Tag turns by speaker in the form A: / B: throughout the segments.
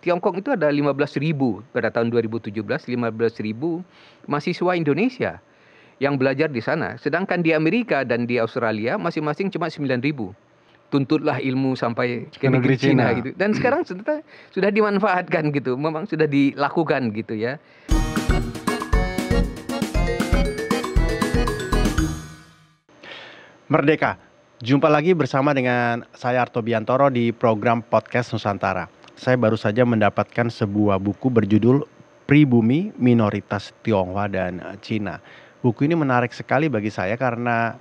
A: Tiongkok itu ada 15.000 pada tahun 2017 ribu mahasiswa Indonesia yang belajar di sana. Sedangkan di Amerika dan di Australia masing-masing cuma ribu. tuntutlah ilmu sampai ke negeri, negeri Cina. Cina gitu. Dan sekarang hmm. sudah sudah dimanfaatkan gitu, memang sudah dilakukan gitu ya.
B: Merdeka. Jumpa lagi bersama dengan saya Arto Biantoro di program Podcast Nusantara saya baru saja mendapatkan sebuah buku berjudul Pribumi Minoritas Tionghoa dan eh, Cina. Buku ini menarik sekali bagi saya karena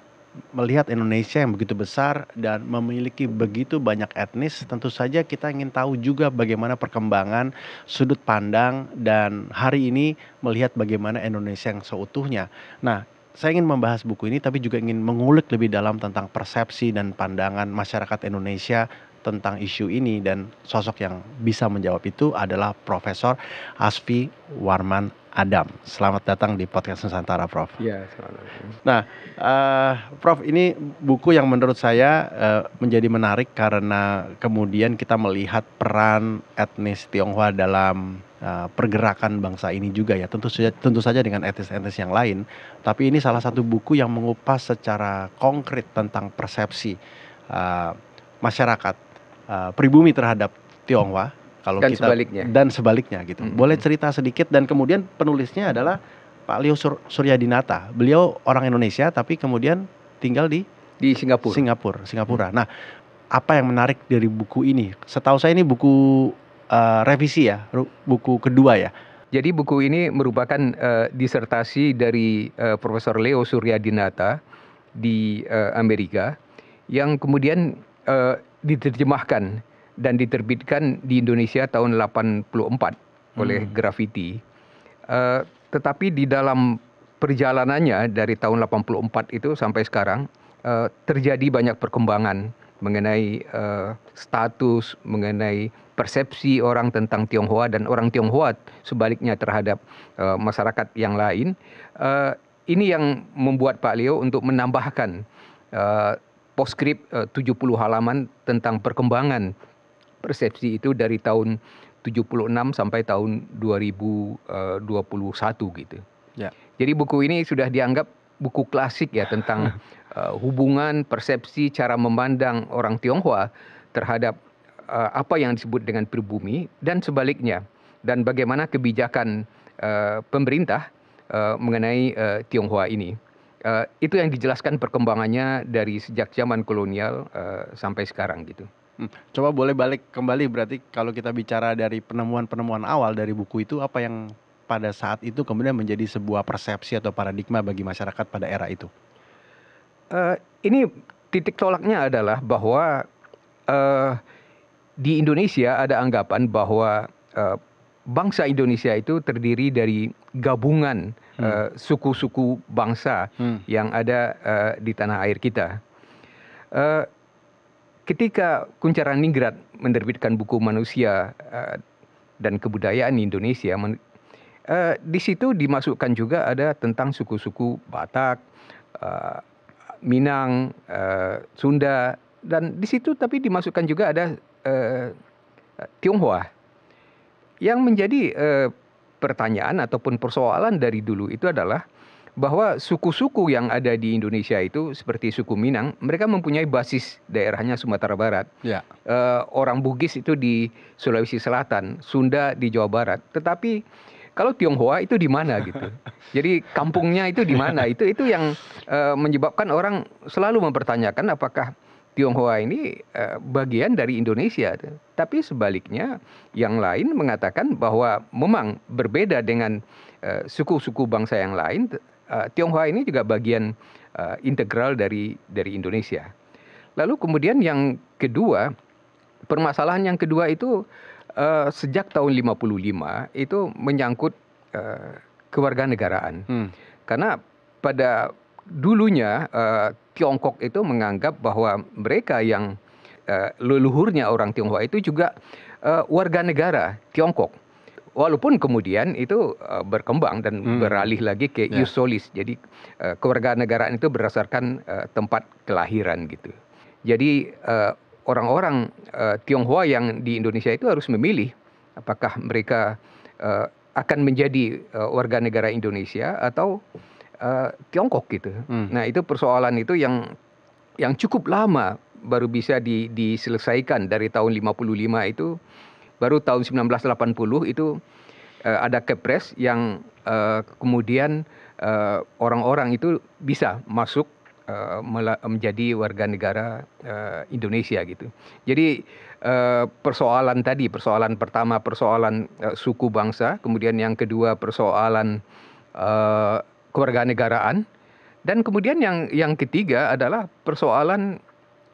B: melihat Indonesia yang begitu besar dan memiliki begitu banyak etnis, tentu saja kita ingin tahu juga bagaimana perkembangan sudut pandang dan hari ini melihat bagaimana Indonesia yang seutuhnya. Nah, saya ingin membahas buku ini tapi juga ingin mengulik lebih dalam tentang persepsi dan pandangan masyarakat Indonesia tentang isu ini dan sosok yang bisa menjawab itu adalah Profesor Asfi Warman Adam. Selamat datang di podcast Nusantara, Prof. Iya, selamat. datang. Nah, uh, Prof, ini buku yang menurut saya uh, menjadi menarik karena kemudian kita melihat peran etnis Tionghoa dalam Uh, pergerakan bangsa ini juga ya tentu saja tentu saja dengan etnis-etnis yang lain tapi ini salah satu buku yang mengupas secara konkret tentang persepsi uh, masyarakat Eh, pribumi terhadap Tionghoa kalau dan kita sebaliknya. dan sebaliknya gitu. -hmm. Boleh cerita sedikit dan kemudian penulisnya adalah Pak Leo Sur Suryadinata. Beliau orang Indonesia tapi kemudian tinggal di di Singapura. Singapura, Singapura. -hmm. Nah, apa yang menarik dari buku ini? Setahu saya ini buku uh, revisi ya, buku kedua ya. Jadi buku ini merupakan uh, disertasi
A: dari uh, Profesor Leo Suryadinata di uh, Amerika yang kemudian uh, diterjemahkan dan diterbitkan di Indonesia tahun 84 oleh hmm. Graffiti. Uh, tetapi di dalam perjalanannya dari tahun 84 itu sampai sekarang uh, terjadi banyak perkembangan mengenai uh, status, mengenai persepsi orang tentang Tionghoa dan orang Tionghoa sebaliknya terhadap uh, masyarakat yang lain. Uh, ini yang membuat Pak Leo untuk menambahkan uh, postscript eh, uh, 70 halaman tentang perkembangan persepsi itu dari tahun 76 sampai tahun 2021 eh, gitu. Ya. Jadi buku ini sudah dianggap buku klasik ya tentang uh, hubungan persepsi cara memandang orang Tionghoa terhadap uh, apa yang disebut dengan pribumi dan sebaliknya dan bagaimana kebijakan uh, pemerintah uh, mengenai uh, Tionghoa ini. Eh, itu yang dijelaskan perkembangannya dari sejak zaman kolonial
B: uh, sampai sekarang gitu. Hmm. Coba boleh balik kembali berarti kalau kita bicara dari penemuan-penemuan awal dari buku itu apa yang pada saat itu kemudian menjadi sebuah persepsi atau paradigma bagi masyarakat pada era itu?
A: Uh, ini titik tolaknya adalah bahwa uh, di Indonesia ada anggapan bahwa uh, bangsa Indonesia itu terdiri dari gabungan Hmm. Eh, suku-suku bangsa hmm. yang ada eh, di tanah air kita. Eh, ketika Kuncara Ningrat menerbitkan buku Manusia dan Kebudayaan Indonesia, di situ dimasukkan juga ada tentang suku-suku Batak, Minang, Sunda, dan di situ tapi dimasukkan juga ada Tionghoa yang menjadi pertanyaan ataupun persoalan dari dulu itu adalah bahwa suku-suku yang ada di Indonesia itu seperti suku Minang, mereka mempunyai basis daerahnya Sumatera Barat. Ya. E, orang Bugis itu di Sulawesi Selatan, Sunda di Jawa Barat. Tetapi kalau Tionghoa itu di mana gitu. Jadi kampungnya itu di mana? Itu itu yang e, menyebabkan orang selalu mempertanyakan apakah Tionghoa ini uh, bagian dari Indonesia. Tapi sebaliknya yang lain mengatakan bahwa memang berbeda dengan suku eh, suku-suku bangsa yang lain, uh, Tionghoa ini juga bagian uh, integral dari dari Indonesia. Lalu kemudian yang kedua, permasalahan yang kedua itu uh, sejak tahun 55 itu menyangkut uh, kewarganegaraan. Hmm. Karena pada dulunya eh, Tiongkok itu menganggap bahwa mereka yang eh, leluhurnya orang Tionghoa itu juga eh, warga negara Tiongkok. Walaupun kemudian itu berkembang dan hmm. beralih lagi ke yeah. Ya. Yusolis. jadi kewarganegaraan itu berdasarkan tempat kelahiran gitu. Jadi orang-orang Tionghoa yang di Indonesia itu harus memilih apakah mereka akan menjadi warga negara Indonesia atau Eh, Tiongkok gitu. Hmm. Nah itu persoalan itu yang yang cukup lama baru bisa di, diselesaikan dari tahun 55 itu baru tahun 1980 itu uh, ada kepres yang uh, kemudian orang-orang uh, itu bisa masuk menjadi warga negara Indonesia gitu. Jadi persoalan tadi persoalan pertama persoalan suku bangsa, kemudian yang kedua persoalan kewarganegaraan dan kemudian yang yang ketiga adalah persoalan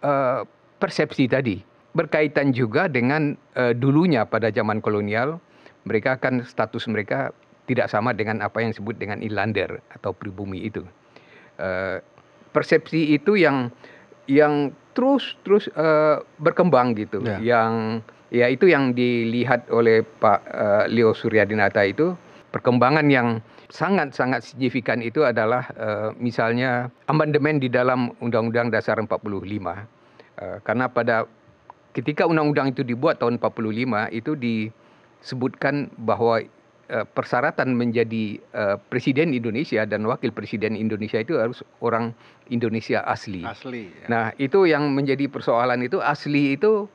A: uh, persepsi tadi berkaitan juga dengan uh, dulunya pada zaman kolonial mereka kan status mereka tidak sama dengan apa yang disebut dengan Ilander atau pribumi itu uh, persepsi itu yang yang terus terus uh, berkembang gitu yeah. yang ya itu yang dilihat oleh Pak uh, Leo Suryadinata itu perkembangan yang sangat-sangat signifikan itu adalah eh, misalnya amandemen di dalam Undang-Undang Dasar 45. Eh, karena pada ketika undang-undang itu dibuat tahun 45 itu disebutkan bahwa eh, persyaratan menjadi presiden Indonesia dan wakil presiden Indonesia itu harus orang Indonesia asli. Asli. Ya. Nah, itu yang menjadi persoalan itu asli itu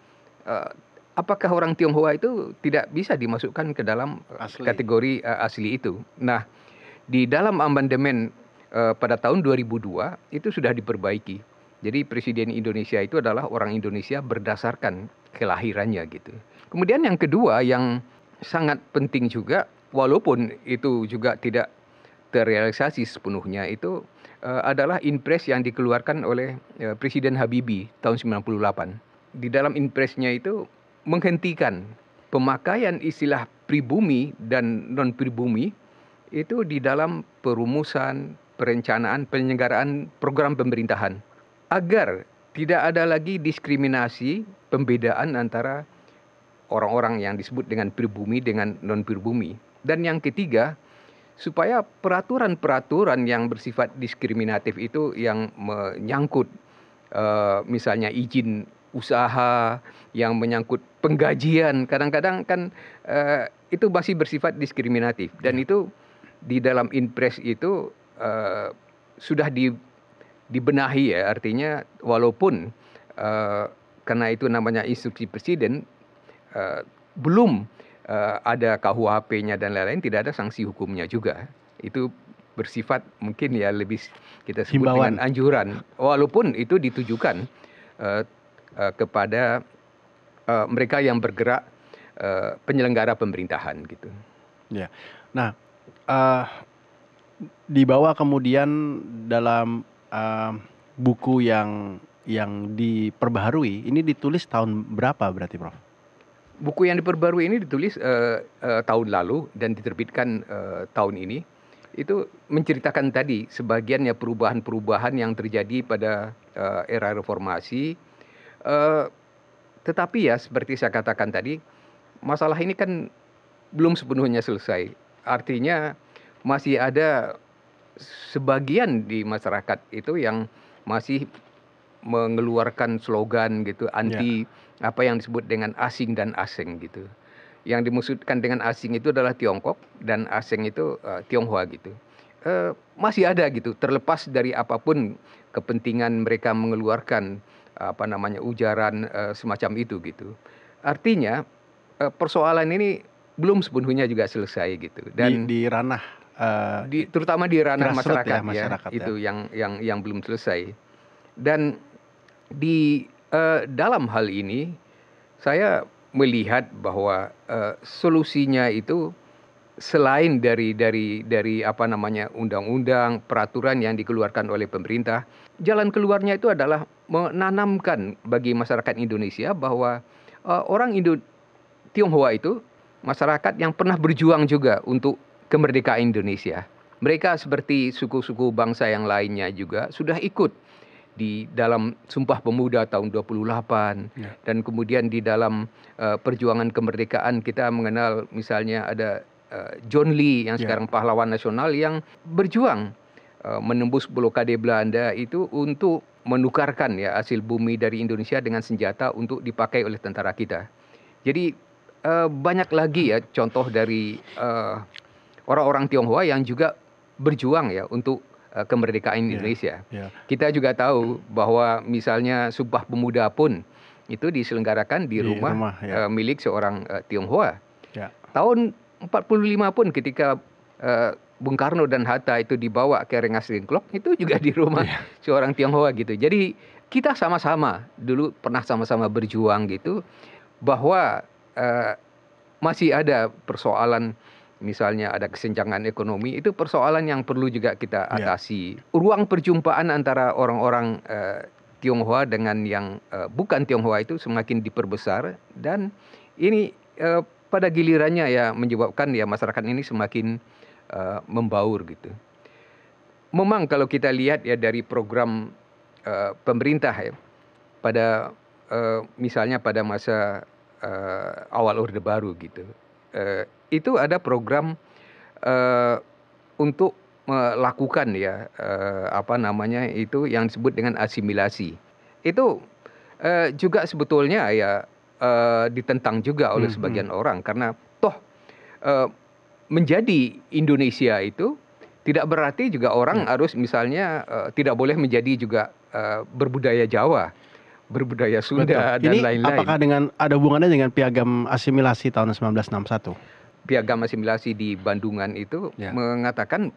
A: apakah orang Tionghoa itu tidak bisa dimasukkan ke dalam asli. kategori asli itu. Nah, di dalam amandemen eh, pada tahun 2002 itu sudah diperbaiki. Jadi presiden Indonesia itu adalah orang Indonesia berdasarkan kelahirannya gitu. Kemudian yang kedua yang sangat penting juga walaupun itu juga tidak terrealisasi sepenuhnya itu uh, adalah impres yang dikeluarkan oleh uh, Presiden Habibie tahun 98. Di dalam impresnya itu menghentikan pemakaian istilah pribumi dan non pribumi itu di dalam perumusan perencanaan penyelenggaraan program pemerintahan agar tidak ada lagi diskriminasi pembedaan antara orang-orang yang disebut dengan pribumi dengan non pribumi dan yang ketiga supaya peraturan-peraturan yang bersifat diskriminatif itu yang menyangkut eh, misalnya izin usaha yang menyangkut penggajian kadang-kadang kan eh, itu masih bersifat diskriminatif dan iya. itu di dalam impres itu uh, sudah di, dibenahi ya artinya walaupun uh, karena itu namanya instruksi presiden uh, belum uh, ada KUHP-nya dan lain-lain tidak ada sanksi hukumnya juga itu bersifat mungkin ya lebih kita sebut Himbawan. dengan anjuran walaupun itu ditujukan uh, uh, kepada uh, mereka yang bergerak uh, penyelenggara pemerintahan gitu.
B: Ya. Nah, uh, dibawa kemudian dalam uh, buku yang yang diperbaharui ini ditulis tahun berapa berarti Prof? Buku yang diperbarui ini ditulis
A: uh, uh, tahun lalu dan diterbitkan uh, tahun ini. Itu menceritakan tadi sebagiannya perubahan-perubahan yang terjadi pada uh, era reformasi. Uh, tetapi ya seperti saya katakan tadi, masalah ini kan belum sepenuhnya selesai artinya masih ada sebagian di masyarakat itu yang masih mengeluarkan slogan gitu ya. anti yeah. apa yang disebut dengan asing dan asing gitu. Yang dimaksudkan dengan asing itu adalah Tiongkok dan asing itu uh, Tionghoa gitu. Uh, masih ada gitu terlepas dari apapun kepentingan mereka mengeluarkan uh, apa namanya ujaran uh, semacam itu gitu. Artinya uh, persoalan ini belum sepenuhnya juga selesai gitu dan di, di ranah uh, di, terutama di ranah ya, masyarakat ya, masyarakat ya, ya itu yang yang yang belum selesai dan di uh, dalam hal ini saya melihat bahwa uh, solusinya itu selain dari dari dari apa namanya undang-undang peraturan yang dikeluarkan oleh pemerintah jalan keluarnya itu adalah menanamkan bagi masyarakat Indonesia bahwa uh, orang Indo Tionghoa itu masyarakat yang pernah berjuang juga untuk kemerdekaan Indonesia. Mereka seperti suku-suku bangsa yang lainnya juga sudah ikut di dalam Sumpah Pemuda tahun 28 ya. dan kemudian di dalam uh, perjuangan kemerdekaan kita mengenal misalnya ada uh, John Lee yang ya. sekarang pahlawan nasional yang berjuang uh, menembus blokade Belanda itu untuk menukarkan ya hasil bumi dari Indonesia dengan senjata untuk dipakai oleh tentara kita. Jadi uh, banyak lagi ya contoh dari uh, orang-orang Tionghoa yang juga berjuang ya untuk uh, kemerdekaan iya, Indonesia. Yeah. Kita juga tahu bahwa misalnya Sumpah Pemuda pun itu diselenggarakan di, di rumah, rumah ya. uh, milik seorang uh, Tionghoa. Yeah. Tahun 45 pun ketika uh, Bung Karno dan Hatta itu dibawa ke Rengas Dengklok itu juga di rumah yeah. seorang Tionghoa gitu. Jadi kita sama-sama dulu pernah sama-sama berjuang gitu bahwa Eh, masih ada persoalan misalnya ada kesenjangan ekonomi itu persoalan yang perlu juga kita ya. atasi. Yeah. Ruang perjumpaan antara orang-orang uh, Tionghoa dengan yang uh, bukan Tionghoa itu semakin diperbesar dan ini uh, pada gilirannya ya menyebabkan ya masyarakat ini semakin uh, membaur gitu. Memang kalau kita lihat ya dari program uh, pemerintah ya pada uh, misalnya pada masa Eh, awal Orde Baru gitu. Eh, itu ada program eh, untuk melakukan ya apa namanya itu yang disebut dengan asimilasi. Itu juga sebetulnya ya ditentang juga oleh hmm, hmm. sebagian hmm. orang karena toh menjadi Indonesia itu tidak berarti juga orang hmm. harus misalnya uh, tidak boleh menjadi juga uh, berbudaya Jawa
B: berbudaya Sunda Betul. dan lain-lain. Apakah dengan ada hubungannya dengan piagam asimilasi tahun 1961?
A: Piagam asimilasi di Bandungan itu ya. mengatakan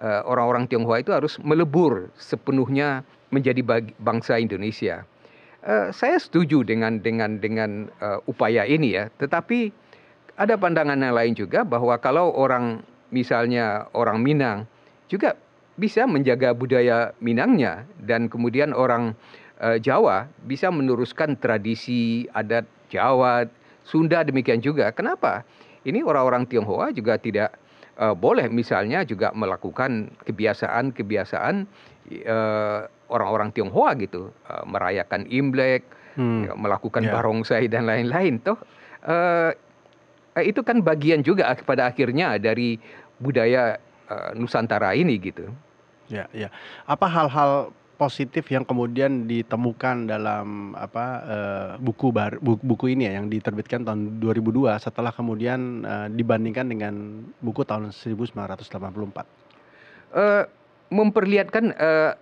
A: orang eh, orang-orang Tionghoa itu harus melebur sepenuhnya menjadi bangsa Indonesia. Uh, saya setuju dengan dengan dengan uh, upaya ini ya, tetapi ada pandangan yang lain juga bahwa kalau orang misalnya orang Minang juga bisa menjaga budaya Minangnya dan kemudian orang Eh, Jawa bisa meneruskan tradisi adat Jawa, Sunda demikian juga. Kenapa? Ini orang-orang Tionghoa juga tidak uh, boleh misalnya juga melakukan kebiasaan-kebiasaan uh, eh, orang-orang Tionghoa gitu, uh, merayakan Imlek, hmm. Ya, melakukan yeah. barongsai dan lain-lain toh. Uh, itu kan bagian juga pada akhirnya dari budaya uh, Nusantara ini gitu.
B: Ya, ya. Apa hal-hal positif yang kemudian ditemukan dalam apa uh, buku bar, buku, buku ini ya yang diterbitkan tahun 2002 setelah kemudian uh, dibandingkan dengan buku tahun 1984? Uh, eh,
A: memperlihatkan uh,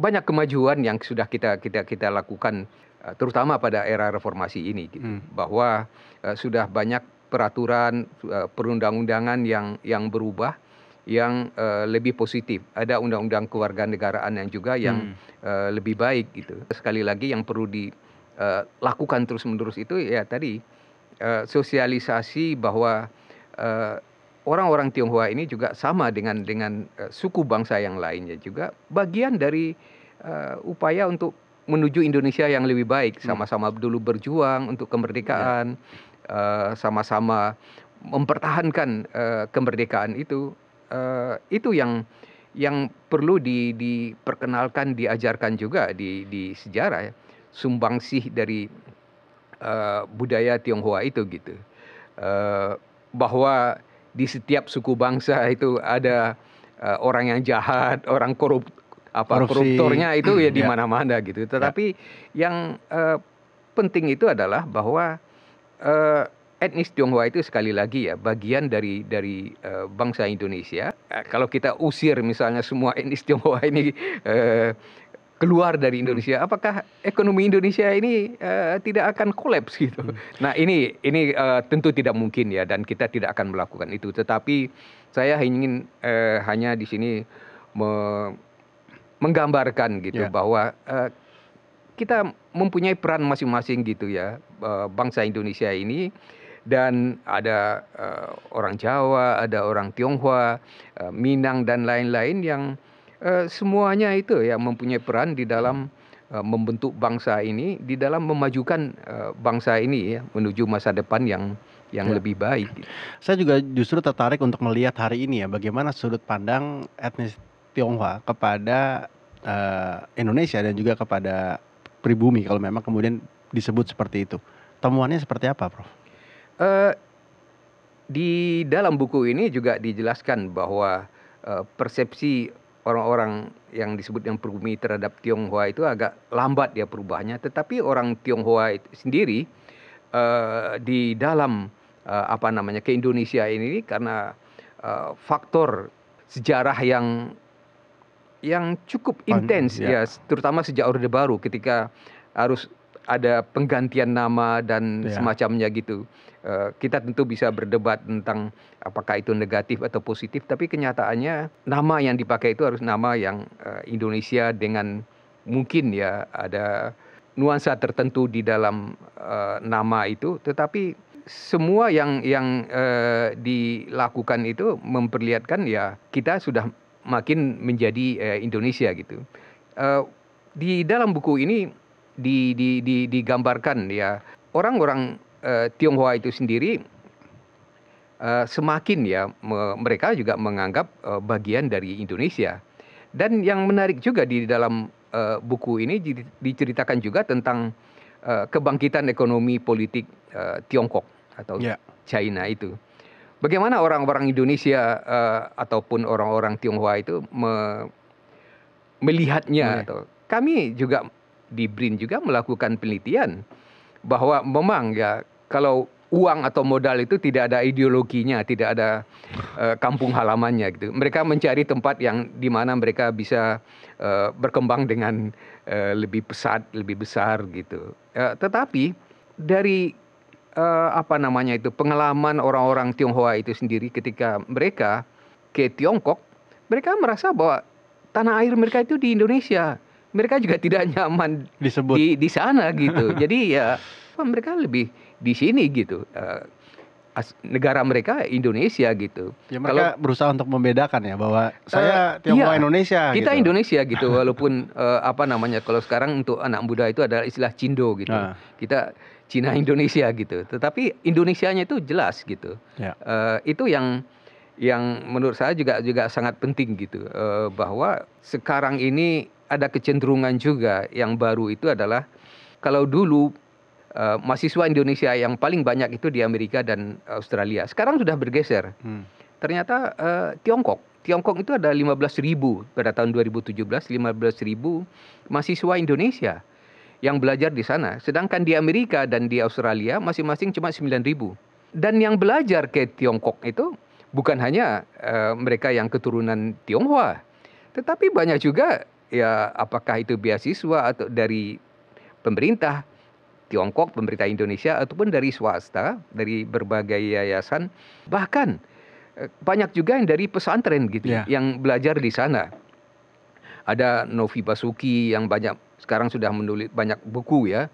A: banyak kemajuan yang sudah kita kita kita lakukan uh, terutama pada era reformasi ini gitu. hmm. bahwa uh, sudah banyak peraturan uh, perundang-undangan yang yang berubah yang uh, lebih positif. Ada undang-undang kewarganegaraan yang juga yang hmm. uh, lebih baik gitu. Sekali lagi yang perlu dilakukan eh, terus-menerus itu ya tadi uh, sosialisasi bahwa orang orang-orang Tionghoa ini juga sama dengan dengan uh, suku bangsa yang lainnya juga bagian dari uh, upaya untuk menuju Indonesia yang lebih baik. Hmm. Sama-sama hmm. dulu berjuang untuk kemerdekaan, ya. uh, sama-sama mempertahankan uh, kemerdekaan itu uh, itu yang yang perlu di, diperkenalkan diajarkan juga di, di sejarah ya. sumbangsih dari uh, budaya Tionghoa itu gitu uh, bahwa di setiap suku bangsa itu ada uh, orang yang jahat orang korup apa Korupsi. koruptornya itu ya hmm, di ya. mana-mana gitu ya. tetapi ya. yang uh, penting itu adalah bahwa uh, etnis Tionghoa itu sekali lagi ya bagian dari dari uh, bangsa Indonesia. Uh, kalau kita usir misalnya semua etnis Tionghoa ini uh, keluar dari hmm. Indonesia, apakah ekonomi Indonesia ini uh, tidak akan kolaps gitu? Hmm. Nah ini ini uh, tentu tidak mungkin ya dan kita tidak akan melakukan itu. Tetapi saya ingin uh, hanya di sini me menggambarkan gitu yeah. bahwa uh, kita mempunyai peran masing-masing gitu ya uh, bangsa Indonesia ini dan ada eh, orang Jawa, ada orang Tionghoa, eh, Minang dan lain-lain yang eh, semuanya itu yang mempunyai peran di dalam membentuk bangsa ini di dalam
B: memajukan bangsa ini ya menuju masa depan yang yang ya. lebih baik. Gitu. Saya juga justru tertarik untuk melihat hari ini ya bagaimana sudut pandang etnis Tionghoa kepada uh, Indonesia dan juga kepada pribumi kalau memang kemudian disebut seperti itu. Temuannya seperti apa, Prof? uh,
A: di dalam buku ini juga dijelaskan bahwa uh, persepsi orang-orang yang disebut yang perumi terhadap Tionghoa itu agak lambat ya perubahannya, tetapi orang Tionghoa itu sendiri uh, di dalam uh, apa namanya ke Indonesia ini karena uh, faktor sejarah yang yang cukup intens ya. ya terutama sejak Orde Baru ketika harus ada penggantian nama dan ya. semacamnya gitu. Eh, kita tentu bisa berdebat tentang apakah itu negatif atau positif, tapi kenyataannya nama yang dipakai itu harus nama yang eh, Indonesia dengan mungkin ya ada nuansa tertentu di dalam eh, nama itu, tetapi semua yang yang dilakukan itu memperlihatkan ya kita sudah makin menjadi Indonesia gitu. di dalam buku ini digambarkan ya orang orang eh, tionghoa itu sendiri eh, semakin ya mereka juga menganggap eh, bagian dari Indonesia dan yang menarik juga di dalam buku ini diceritakan juga tentang kebangkitan ekonomi politik Tiongkok atau yeah. China itu bagaimana orang-orang Indonesia uh, ataupun orang-orang Tionghoa itu me melihatnya atau kami juga di BRIN juga melakukan penelitian bahwa memang ya kalau uang atau modal itu tidak ada ideologinya, tidak ada uh, kampung halamannya gitu. Mereka mencari tempat yang di mana mereka bisa uh, berkembang dengan uh, lebih pesat, lebih besar gitu. Uh, tetapi dari uh, apa namanya itu pengalaman orang-orang Tionghoa itu sendiri ketika mereka ke Tiongkok, mereka merasa bahwa tanah air mereka itu di Indonesia mereka juga tidak nyaman disebut di, di sana gitu. Jadi ya mereka lebih di sini gitu. Uh, as, negara mereka Indonesia gitu. Ya mereka Kalau,
B: berusaha untuk membedakan ya bahwa eh, saya uh, Tionghoa iya, Indonesia. Kita gitu.
A: Indonesia gitu walaupun uh, apa namanya kalau sekarang untuk anak muda itu adalah istilah cindo gitu. Uh. Kita Cina Indonesia gitu. Tetapi Indonesianya itu jelas gitu. Ya. Uh, itu yang yang menurut saya juga juga sangat penting gitu uh, bahwa sekarang ini ada kecenderungan juga yang baru itu adalah kalau dulu uh, mahasiswa Indonesia yang paling banyak itu di Amerika dan Australia. Sekarang sudah bergeser. Hmm. Ternyata uh, Tiongkok. Tiongkok itu ada 15.000 pada tahun 2017, 15 ribu mahasiswa Indonesia yang belajar di sana. Sedangkan di Amerika dan di Australia masing-masing cuma ribu Dan yang belajar ke Tiongkok itu bukan hanya uh, mereka yang keturunan Tionghoa, tetapi banyak juga ya apakah itu beasiswa atau dari pemerintah Tiongkok, pemerintah Indonesia ataupun dari swasta, dari berbagai yayasan, bahkan eh, banyak juga yang dari pesantren gitu yeah. yang belajar di sana. Ada Novi Basuki yang banyak sekarang sudah menulis banyak buku ya.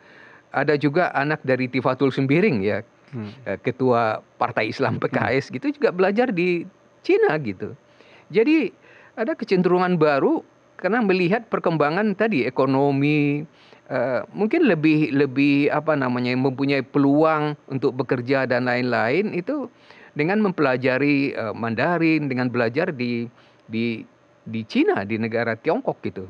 A: Ada juga anak dari Tifatul Sembiring ya, hmm. Eh, ketua Partai Islam hmm. PKS hmm. gitu juga belajar di Cina gitu. Jadi ada kecenderungan baru karena melihat perkembangan tadi ekonomi uh, mungkin lebih lebih apa namanya mempunyai peluang untuk bekerja dan lain-lain itu dengan mempelajari uh, Mandarin dengan belajar di di di Cina di negara Tiongkok gitu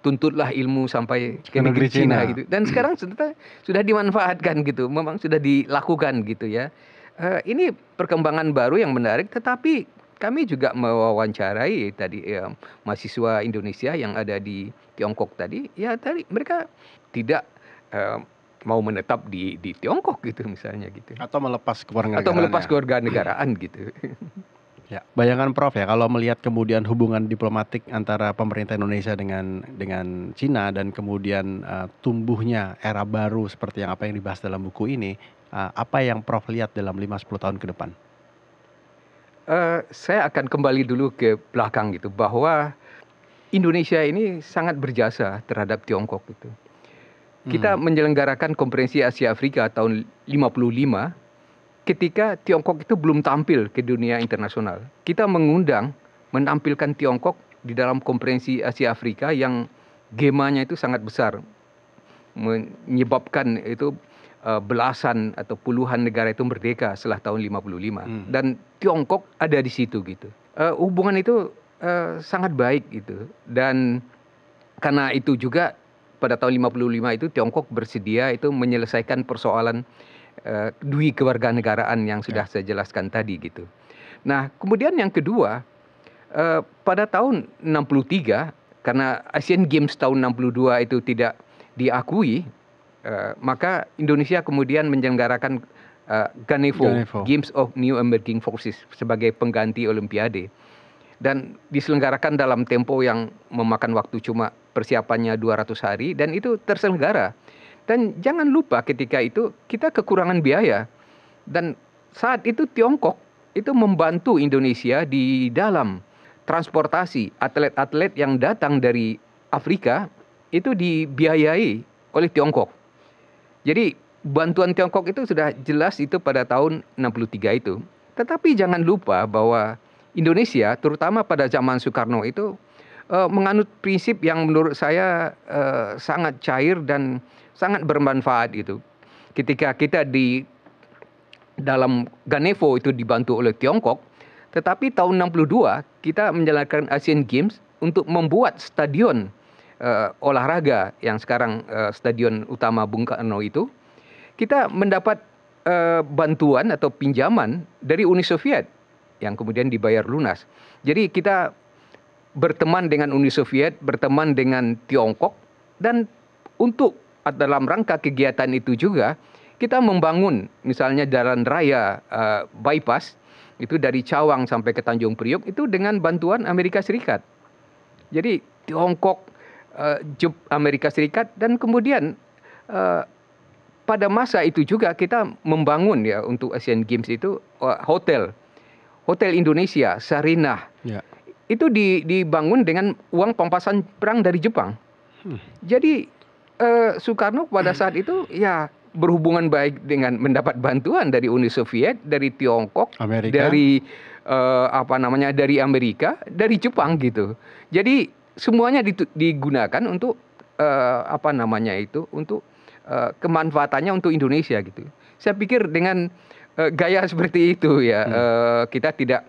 A: tuntutlah ilmu sampai ke negeri negeri Cina gitu dan sekarang sudah sudah dimanfaatkan gitu memang sudah dilakukan gitu ya uh, ini perkembangan baru yang menarik tetapi kami juga mewawancarai tadi ya, mahasiswa Indonesia yang ada di Tiongkok tadi, ya tadi mereka tidak eh, mau menetap di di Tiongkok gitu misalnya gitu. Atau melepas kewarganegaraan. Atau melepas ya. kewarganegaraan gitu. Ya,
B: bayangan Prof ya kalau melihat kemudian hubungan diplomatik antara pemerintah Indonesia dengan dengan Cina dan kemudian uh, tumbuhnya era baru seperti yang apa yang dibahas dalam buku ini, uh, apa yang Prof lihat dalam 5 10 tahun ke depan?
A: uh, saya akan kembali dulu ke belakang gitu bahwa Indonesia ini sangat berjasa terhadap Tiongkok itu. Kita hmm. menyelenggarakan konferensi Asia Afrika tahun 55 ketika Tiongkok itu belum tampil ke dunia internasional. Kita mengundang menampilkan Tiongkok di dalam konferensi Asia Afrika yang gemanya itu sangat besar menyebabkan itu eh, belasan atau puluhan negara itu merdeka setelah tahun 55 hmm. dan Tiongkok ada di situ gitu. Uh, hubungan itu uh, sangat baik gitu dan karena itu juga pada tahun 55 itu Tiongkok bersedia itu menyelesaikan persoalan uh, dui kewarganegaraan yang sudah ya. saya jelaskan tadi gitu. Nah, kemudian yang kedua uh, pada tahun 63 karena Asian Games tahun 62 itu tidak diakui uh, maka Indonesia kemudian menyelenggarakan uh, eh, Ganevo, Ganevo, Games of New Emerging Forces sebagai pengganti Olimpiade dan diselenggarakan dalam tempo yang memakan waktu cuma persiapannya 200 hari dan itu terselenggara. Dan jangan lupa ketika itu kita kekurangan biaya dan saat itu Tiongkok itu membantu Indonesia di dalam transportasi atlet-atlet yang datang dari Afrika itu dibiayai oleh Tiongkok. Jadi bantuan Tiongkok itu sudah jelas itu pada tahun 63 itu. Tetapi jangan lupa bahwa Indonesia terutama pada zaman Soekarno itu uh, menganut prinsip yang menurut saya uh, sangat cair dan sangat bermanfaat itu. Ketika kita di dalam Ganevo itu dibantu oleh Tiongkok, tetapi tahun 62 kita menjalankan Asian Games untuk membuat stadion uh, olahraga yang sekarang uh, stadion utama Bung Karno itu kita mendapat uh, bantuan atau pinjaman dari Uni Soviet yang kemudian dibayar lunas. Jadi kita berteman dengan Uni Soviet, berteman dengan Tiongkok dan untuk dalam rangka kegiatan itu juga kita membangun misalnya jalan raya uh, bypass itu dari Cawang sampai ke Tanjung Priok itu dengan bantuan Amerika Serikat. Jadi Tiongkok, uh, Amerika Serikat dan kemudian pada masa itu juga kita membangun ya untuk Asian Games itu uh, hotel. Hotel Indonesia, Sarinah. Ya. Itu dibangun dengan uang pampasan perang dari Jepang. Hmm. Jadi eh, Soekarno pada saat itu ya berhubungan baik dengan mendapat bantuan dari Uni Soviet, dari Tiongkok, Amerika. dari eh, apa namanya dari Amerika, dari Jepang gitu. Jadi semuanya digunakan untuk eh, apa namanya itu untuk Eh, kemanfaatannya untuk Indonesia gitu. Saya pikir dengan uh, gaya seperti itu ya hmm. uh, kita tidak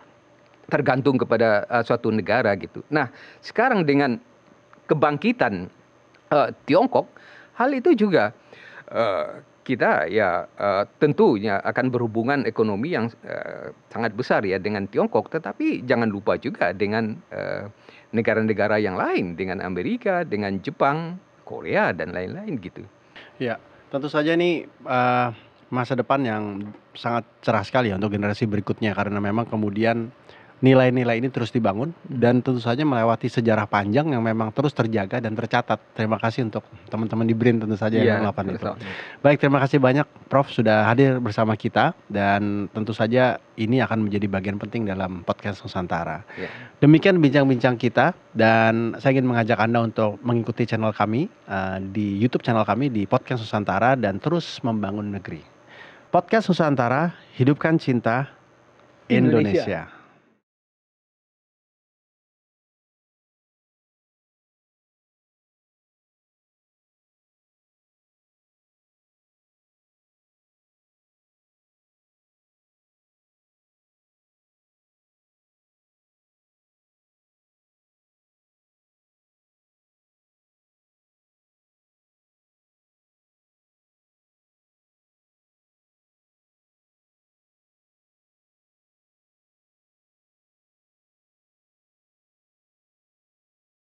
A: tergantung kepada uh, suatu negara gitu. Nah, sekarang dengan kebangkitan uh, Tiongkok, hal itu juga uh, kita ya uh, tentunya akan berhubungan ekonomi yang uh, sangat besar ya dengan Tiongkok, tetapi jangan lupa juga dengan negara negara-negara yang lain, dengan Amerika, dengan Jepang, Korea dan lain-lain gitu.
B: Ya, tentu saja ini uh, eh, masa depan yang sangat cerah sekali ya untuk generasi berikutnya karena memang kemudian nilai-nilai ini terus dibangun dan tentu saja melewati sejarah panjang yang memang terus terjaga dan tercatat. Terima kasih untuk teman-teman di BRIN tentu saja yang iya, melakukan itu. Baik, terima kasih banyak Prof sudah hadir bersama kita dan tentu saja ini akan menjadi bagian penting dalam podcast Nusantara. Iya. Demikian bincang-bincang kita dan saya ingin mengajak Anda untuk mengikuti channel kami eh, di YouTube channel kami di Podcast Nusantara dan terus membangun negeri. Podcast Nusantara, hidupkan cinta
A: Indonesia.
B: Indonesia.